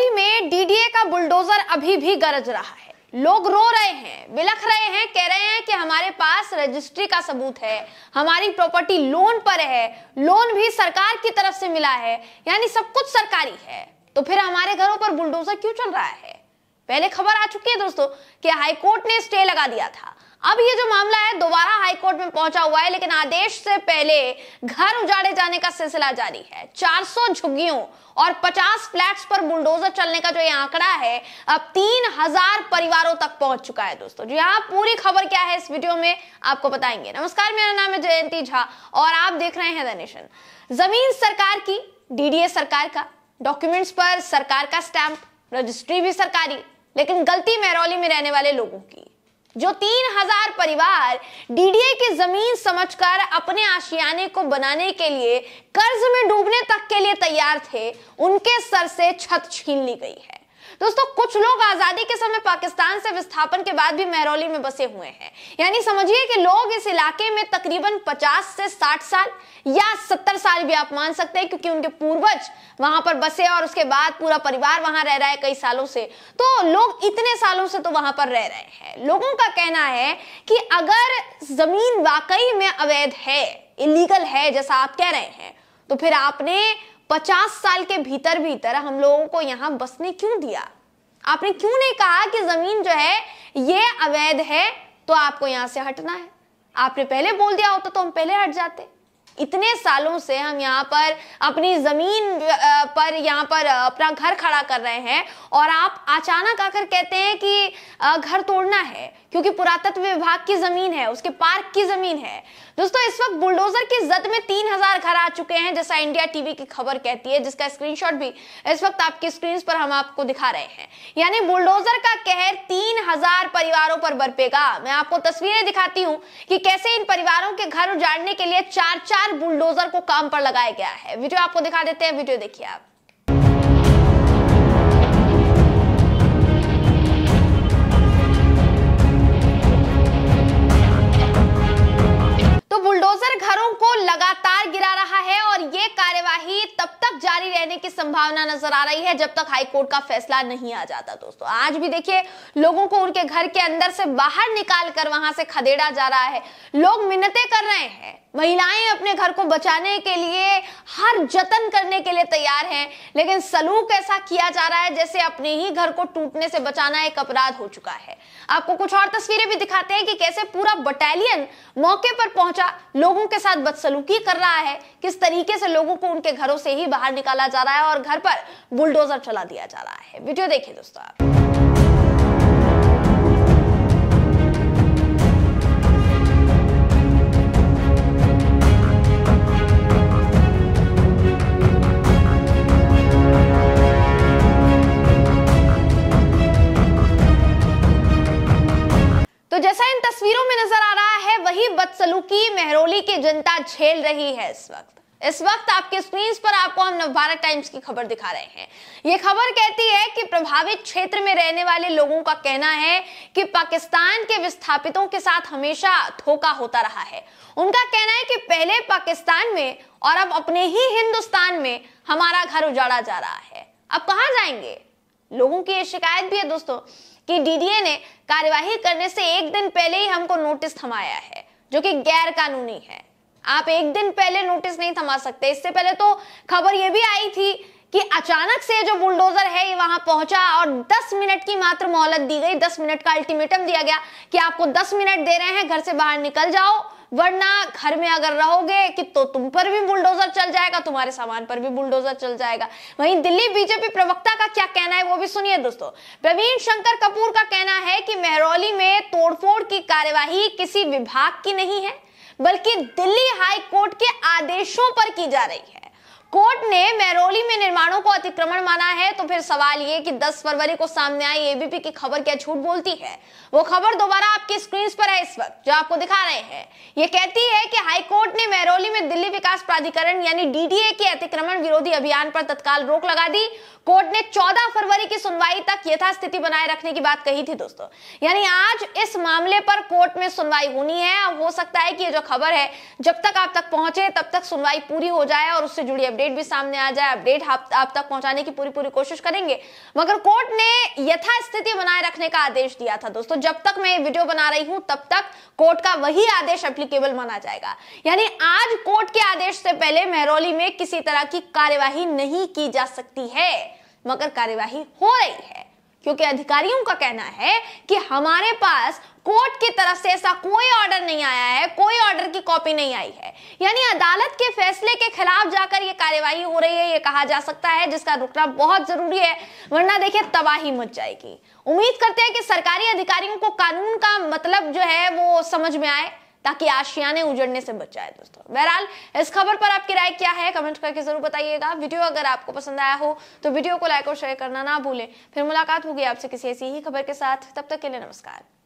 चंदौली में डीडीए का बुलडोजर अभी भी गरज रहा है लोग रो रहे हैं विलख रहे हैं कह रहे हैं कि हमारे पास रजिस्ट्री का सबूत है हमारी प्रॉपर्टी लोन पर है लोन भी सरकार की तरफ से मिला है यानी सब कुछ सरकारी है तो फिर हमारे घरों पर बुलडोजर क्यों चल रहा है पहले खबर आ चुकी है दोस्तों कि हाईकोर्ट ने स्टे लगा दिया था अब ये जो मामला है दोबारा हाईकोर्ट में पहुंचा हुआ है लेकिन आदेश से पहले घर उजाड़े जाने का सिलसिला जारी है 400 झुग्गियों और 50 फ्लैट्स पर बुलडोजर चलने का जो ये आंकड़ा है अब 3000 परिवारों तक पहुंच चुका है दोस्तों जी हाँ पूरी खबर क्या है इस वीडियो में आपको बताएंगे नमस्कार मेरा नाम है जयंती झा और आप देख रहे हैं दनेशन जमीन सरकार की डीडीए सरकार का डॉक्यूमेंट्स पर सरकार का स्टैंप रजिस्ट्री भी सरकारी लेकिन गलती महरौली में रहने वाले लोगों की जो तीन हजार परिवार डीडीए की जमीन समझकर अपने आशियाने को बनाने के लिए कर्ज में डूबने तक के लिए तैयार थे उनके सर से छत छीन ली गई है दोस्तों कुछ लोग आजादी के समय पाकिस्तान से विस्थापन के बाद भी मेहरौली में बसे हुए हैं यानी समझिए कि लोग इस इलाके में तकरीबन 50 से 60 साल या 70 साल भी आप मान सकते हैं क्योंकि उनके पूर्वज वहां पर बसे और उसके बाद पूरा परिवार वहां रह रहा है कई सालों से तो लोग इतने सालों से तो वहां पर रह रहे हैं लोगों का कहना है कि अगर जमीन वाकई में अवैध है इलीगल है जैसा आप कह रहे हैं तो फिर आपने पचास साल के भीतर भीतर हम लोगों को यहां बसने क्यों दिया आपने क्यों नहीं कहा कि जमीन जो है ये अवैध है तो आपको यहां से हटना है आपने पहले बोल दिया होता तो हम पहले हट जाते इतने सालों से हम यहाँ पर अपनी जमीन पर यहाँ पर अपना घर खड़ा कर रहे हैं और आप अचानक आकर कहते हैं कि घर तोड़ना है क्योंकि पुरातत्व विभाग की जमीन है उसके पार्क की जमीन है दोस्तों इस वक्त बुलडोजर की जद में तीन हजार घर आ चुके हैं जैसा इंडिया टीवी की खबर कहती है जिसका स्क्रीनशॉट भी इस वक्त आपकी स्क्रीन पर हम आपको दिखा रहे हैं यानी बुलडोजर का कहर तीन हजार परिवारों पर बरपेगा मैं आपको तस्वीरें दिखाती हूँ कि कैसे इन परिवारों के घर उजाड़ने के लिए चार चार बुलडोजर को काम पर लगाया गया है वीडियो आपको दिखा देते हैं वीडियो देखिए आप लगातार गिरा रहा है और ये कार्यवाही तब तक जारी रहने की संभावना नजर आ रही है जब तक हाईकोर्ट का फैसला नहीं आ जाता दोस्तों आज भी देखिए लोगों को उनके घर के अंदर से बाहर निकाल कर वहां से खदेड़ा जा रहा है लोग मिन्नते कर रहे हैं महिलाएं अपने घर को बचाने के लिए हर जतन करने के लिए तैयार हैं लेकिन सलूक ऐसा किया जा रहा है जैसे अपने ही घर को टूटने से बचाना एक अपराध हो चुका है आपको कुछ और तस्वीरें भी दिखाते हैं कि कैसे पूरा बटालियन मौके पर पहुंचा लोगों के साथ बदसलूकी कर रहा है किस तरीके से लोगों को उनके घरों से ही बाहर निकाला जा रहा है और घर पर बुलडोजर चला दिया जा रहा है वीडियो देखिए दोस्तों आप तो जैसा इन तस्वीरों में नजर आ रहा है वही बदसलूकी मेहरोली की जनता झेल रही है इस वक्त इस वक्त आपके स्क्रीन पर आपको हम नवभारत टाइम्स की खबर दिखा रहे हैं ये खबर कहती है कि प्रभावित क्षेत्र में रहने वाले लोगों का कहना है कि पाकिस्तान के विस्थापितों के साथ हमेशा धोखा होता रहा है उनका कहना है कि पहले पाकिस्तान में और अब अपने ही हिंदुस्तान में हमारा घर उजाड़ा जा रहा है अब कहा जाएंगे लोगों की ये शिकायत भी है दोस्तों कि डीडीए ने कार्यवाही करने से एक दिन पहले ही हमको नोटिस थमाया है जो कि गैर कानूनी है आप एक दिन पहले नोटिस नहीं थमा सकते इससे पहले तो खबर यह भी आई थी कि अचानक से जो बुलडोजर है ये वहां पहुंचा और 10 मिनट की मात्र मोहलत दी गई 10 मिनट का अल्टीमेटम दिया गया कि आपको 10 मिनट दे रहे हैं घर से बाहर निकल जाओ वरना घर में अगर रहोगे कि तो तुम पर भी बुलडोजर चल जाएगा तुम्हारे सामान पर भी बुलडोजर चल जाएगा वहीं दिल्ली बीजेपी प्रवक्ता का क्या कहना है वो भी सुनिए दोस्तों प्रवीण शंकर कपूर का कहना है कि मेहरौली में तोड़फोड़ की कार्यवाही किसी विभाग की नहीं है बल्कि दिल्ली हाई कोर्ट के आदेशों पर की जा रही है कोर्ट ने मैरोली में निर्माणों को अतिक्रमण माना है तो फिर सवाल ये कि 10 फरवरी को सामने आई एबीपी की खबर क्या झूठ बोलती है वो खबर दोबारा आपकी स्क्रीन पर है इस वक्त जो आपको दिखा रहे हैं ये कहती है कि हाई कोर्ट ने मैरोली में दिल्ली विकास प्राधिकरण यानी डीडीए के अतिक्रमण विरोधी अभियान पर तत्काल रोक लगा दी कोर्ट ने 14 फरवरी की सुनवाई तक यथास्थिति बनाए रखने की बात कही थी दोस्तों यानी आज इस मामले पर कोर्ट में सुनवाई होनी है हो सकता है कि ये जो खबर है जब तक आप तक पहुंचे तब तक सुनवाई पूरी हो जाए और उससे जुड़ी अपडेट भी सामने आ जाए अपडेट आप, आप तक पहुंचाने की पूरी पूरी कोशिश करेंगे मगर कोर्ट ने यथास्थिति बनाए रखने का आदेश दिया था दोस्तों जब तक मैं वीडियो बना रही हूं तब तक कोर्ट का वही आदेश एप्लीकेबल माना जाएगा यानी आज कोर्ट के आदेश से पहले मेहरोली में किसी तरह की कार्यवाही नहीं की जा सकती है मगर कार्यवाही हो रही है क्योंकि अधिकारियों का कहना है कि हमारे पास कोर्ट की तरफ से ऐसा कोई ऑर्डर नहीं आया है कोई ऑर्डर की कॉपी नहीं आई है यानी अदालत के फैसले के खिलाफ जाकर यह कार्यवाही हो रही है ये कहा जा सकता है जिसका रुकना बहुत जरूरी है वरना देखिए तबाही मच जाएगी उम्मीद करते हैं कि सरकारी अधिकारियों को कानून का मतलब जो है वो समझ में आए ताकि आशियाने उजड़ने से बच जाए दोस्तों बहरहाल इस खबर पर आपकी राय क्या है कमेंट करके जरूर बताइएगा वीडियो अगर आपको पसंद आया हो तो वीडियो को लाइक और शेयर करना ना भूलें फिर मुलाकात होगी आपसे किसी ऐसी ही खबर के साथ तब तक के लिए नमस्कार